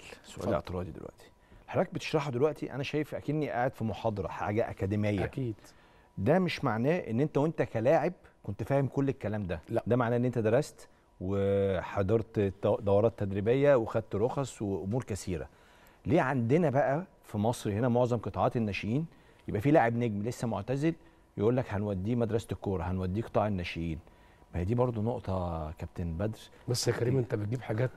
سؤال سؤال اعتراضي دلوقتي حضرتك بتشرحه دلوقتي انا شايف اكني قاعد في محاضره حاجه اكاديميه اكيد ده مش معناه ان انت وانت كلاعب كنت فاهم كل الكلام ده لا ده معناه ان انت درست وحضرت دورات تدريبيه وخدت رخص وامور كثيره ليه عندنا بقى في مصر هنا معظم قطاعات الناشئين يبقى في لاعب نجم لسه معتزل يقول لك هنوديه مدرسه الكوره هنوديه قطاع الناشئين ما هي دي برضه نقطه كابتن بدر بس يا كريم انت بتجيب حاجات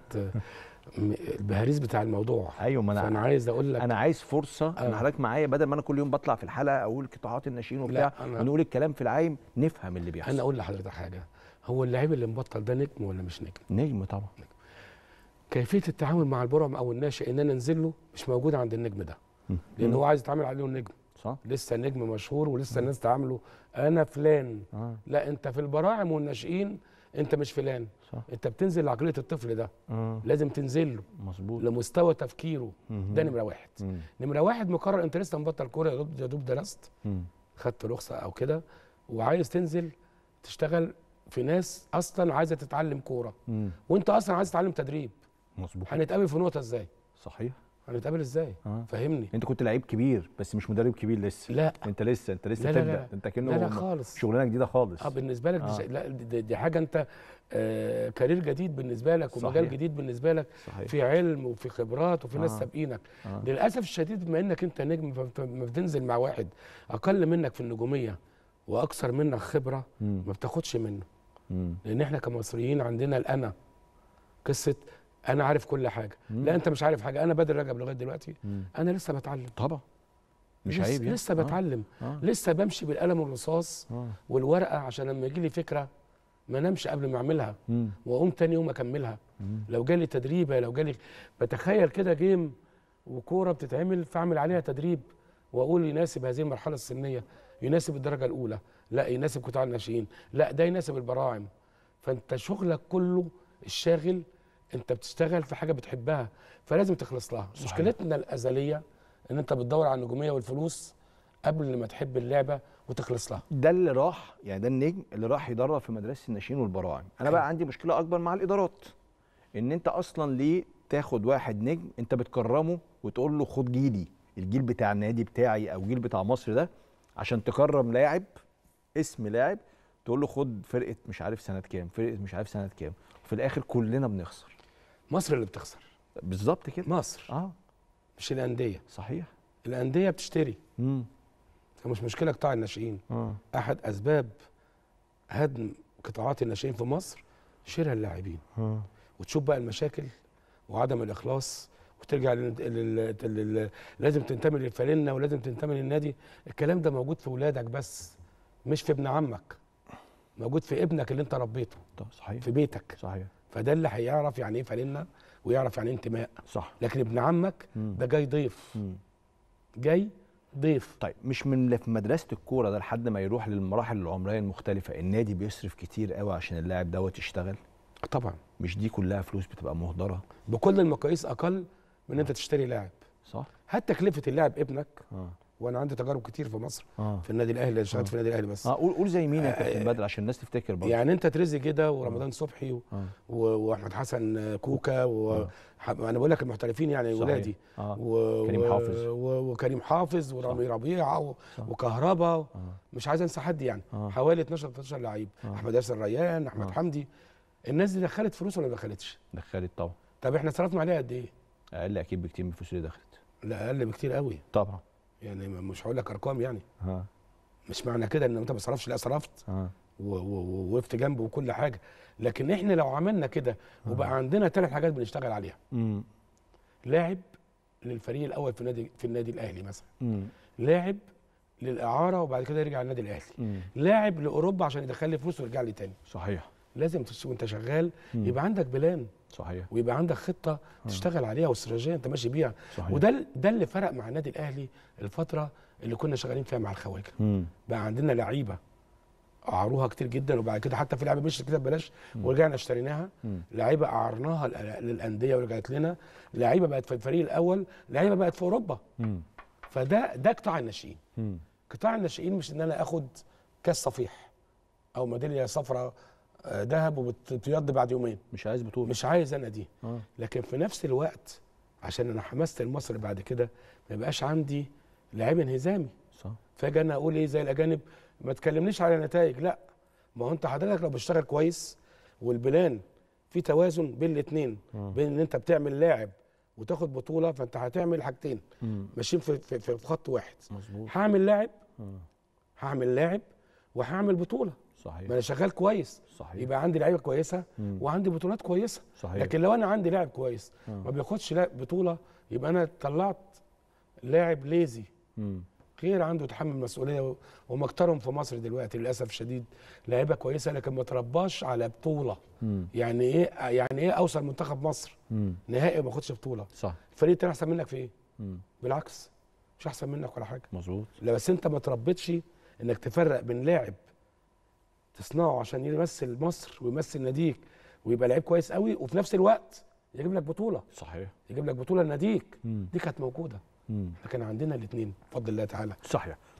البهاريز بتاع الموضوع ايوه ما انا انا عايز اقول لك انا عايز فرصه أه. ان حضرتك معايا بدل ما انا كل يوم بطلع في الحلقه اقول قطاعات الناشئين وبتاع ونقول الكلام في العايم نفهم اللي بيحصل انا اقول لحضرتك حاجه هو اللعيب اللي مبطل ده نجم ولا مش نجم؟ نجم طبعا نجم. كيفيه التعامل مع البرعم او الناشئ ان انا انزل له مش موجوده عند النجم ده لان هو عايز يتعامل عليه النجم صح لسه نجم مشهور ولسه الناس تعامله انا فلان آه. لا انت في البراعم والناشئين انت مش فلان صح. انت بتنزل لعقليه الطفل ده آه. لازم تنزل له مظبوط لمستوى تفكيره مم. ده نمره واحد مم. نمره واحد مقرر انت لسه مبطل كوره يا دوب درست خدت رخصه او كده وعايز تنزل تشتغل في ناس اصلا عايزه تتعلم كوره وانت اصلا عايز تتعلم تدريب مظبوط هنتقابل في نقطه ازاي صحيح هنتقابل ازاي؟ آه. فهمني انت كنت لعيب كبير بس مش مدرب كبير لسه لا انت لسه انت لسه لا. انت كانه لا لا خالص شغلانه جديده خالص اه بالنسبه لك آه. لا دي, دي حاجه انت آه كارير جديد بالنسبه لك صحيح. ومجال جديد بالنسبه لك صحيح. في علم وفي خبرات وفي آه. ناس سابقينك آه. للاسف الشديد بما انك انت نجم فما بتنزل مع واحد اقل منك في النجوميه واكثر منك خبره ما بتاخدش منه م. لان احنا كمصريين عندنا الانا قصه انا عارف كل حاجه مم. لا انت مش عارف حاجه انا بدر رجب لغايه دلوقتي مم. انا لسه بتعلم طبعا مش لسه, عيب يعني. لسه آه. بتعلم آه. آه. لسه بمشي بالقلم والرصاص آه. والورقه عشان لما يجي لي فكره ما نامش قبل ما اعملها واقوم تاني يوم اكملها مم. لو جالي تدريبه لو جالي بتخيل كده جيم وكوره بتتعمل فاعمل عليها تدريب واقول يناسب هذه المرحله السنيه يناسب الدرجه الاولى لا يناسب قطاع الناشئين لا ده يناسب البراعم فانت شغلك كله الشاغل انت بتشتغل في حاجه بتحبها فلازم تخلص لها صحيح. مشكلتنا الازليه ان انت بتدور على النجوميه والفلوس قبل ما تحب اللعبه وتخلص لها ده اللي راح يعني ده النجم اللي راح يدرب في مدرسه الناشئين والبراعم انا بقى عندي مشكله اكبر مع الادارات ان انت اصلا ليه تاخد واحد نجم انت بتكرمه وتقول له خد جيلي الجيل بتاع النادي بتاعي او جيل بتاع مصر ده عشان تكرم لاعب اسم لاعب تقول له خد فرقه مش عارف سنه كام فرقه مش عارف سنه كام وفي الاخر كلنا بنخسر مصر اللي بتخسر بالظبط كده مصر اه مش الانديه صحيح الانديه بتشتري امم مش مشكله قطاع الناشئين آه. احد اسباب هدم قطاعات الناشئين في مصر شراء اللاعبين آه. وتشوف بقى المشاكل وعدم الاخلاص وترجع لل... لازم تنتمي للفالنه ولازم تنتمي للنادي الكلام ده موجود في ولادك بس مش في ابن عمك موجود في ابنك اللي انت ربيته صحيح في بيتك صحيح فده اللي هيعرف يعني ايه فانلة ويعرف يعني إيه انتماء صح لكن ابن عمك ده جاي ضيف مم. جاي ضيف طيب مش من في مدرسه الكوره ده لحد ما يروح للمراحل العمريه المختلفه النادي بيصرف كتير قوي عشان اللاعب دوت يشتغل طبعا مش دي كلها فلوس بتبقى مهدره بكل المقاييس اقل من انت تشتري لاعب صح هات تكلفه اللاعب ابنك آه. وانا عندي تجارب كتير في مصر آه. في النادي الاهلي انا اشتغلت آه. في النادي الاهلي بس اه قول قول زي مين يا آه، كابتن بدر عشان الناس تفتكر برضه يعني انت ترزي كده آه. ورمضان صبحي و... آه. واحمد حسن كوكا و... آه. انا بقول لك المحترفين يعني ولادي آه. و... كريم حافظ و... وكريم حافظ ورامي ربيعه و... وكهربا آه. مش عايز انسى حد يعني آه. حوالي 12 13 لعيب آه. احمد ياسر ريان احمد آه. حمدي الناس دي دخلت فلوس ولا ما دخلتش؟ دخلت طبعا طب احنا صرفنا عليها قد ايه؟ اقل اكيد بكتير من الفلوس اللي دخلت لا اقل بكتير قوي طبعا يعني مش هقول لك ارقام يعني ها. مش معنى كده ان انت ما صرفش لا صرفت ووقفت جنبه وكل حاجه لكن احنا لو عملنا كده وبقى عندنا ثلاث حاجات بنشتغل عليها مم. لاعب للفريق الاول في النادي في النادي الاهلي مثلا مم. لاعب للاعاره وبعد كده يرجع النادي الاهلي لاعب لاوروبا عشان يدخل لي فلوس ويرجع لي تاني صحيح لازم وانت شغال يبقى عندك بلان صحيح ويبقى عندك خطه تشتغل عليها واستراتيجيه انت ماشي بيها صحيح. وده ده اللي فرق مع النادي الاهلي الفتره اللي كنا شغالين فيها مع الخواجه بقى عندنا لعيبه اعروها كتير جدا وبعد كده حتى في لعيبه مشت كده ببلاش ورجعنا اشتريناها لعيبه اعرناها للانديه ورجعت لنا لعيبه بقت في الفريق الاول لعيبه بقت في اوروبا فده ده قطاع الناشئين قطاع الناشئين مش ان انا اخد كاس صفيح او ميداليه صفراء دهب آه، وبتيض بعد يومين مش عايز بطوله مش عايز انا دي آه. لكن في نفس الوقت عشان انا حمست المصري بعد كده ما يبقاش عندي لعيب انهزامي صح فاجي انا اقول ايه زي الاجانب ما تكلمنيش على نتائج لا ما هو انت حضرتك لو بتشتغل كويس والبلان في توازن بين الاثنين آه. بين ان انت بتعمل لاعب وتاخد بطوله فانت هتعمل حاجتين ماشيين في, في, في خط واحد مظبوط هعمل لاعب آه. هعمل لاعب وهعمل بطوله صحيح ما انا شغال كويس صحيح يبقى عندي لعيبه كويسه مم. وعندي بطولات كويسه صحيح. لكن لو انا عندي لاعب كويس مم. ما بياخدش بطوله يبقى انا طلعت لاعب ليزي مم. غير عنده تحمل مسؤوليه ومكترهم في مصر دلوقتي للاسف الشديد لعيبه كويسه لكن ما ترباش على بطوله مم. يعني ايه يعني ايه اوصل منتخب مصر مم. نهائي وما اخدش بطوله صح الفريق التاني احسن منك في ايه؟ مم. بالعكس مش احسن منك ولا حاجه مظبوط لا بس انت ما تربيتش انك تفرق بين لاعب تصنعه عشان يمثل مصر ويمثل ناديك ويبقى لعيب كويس قوي وفي نفس الوقت يجيب لك بطوله صحيح يجيب لك بطوله لناديك دي كانت موجوده مم. لكن عندنا الاثنين بفضل الله تعالى صحيح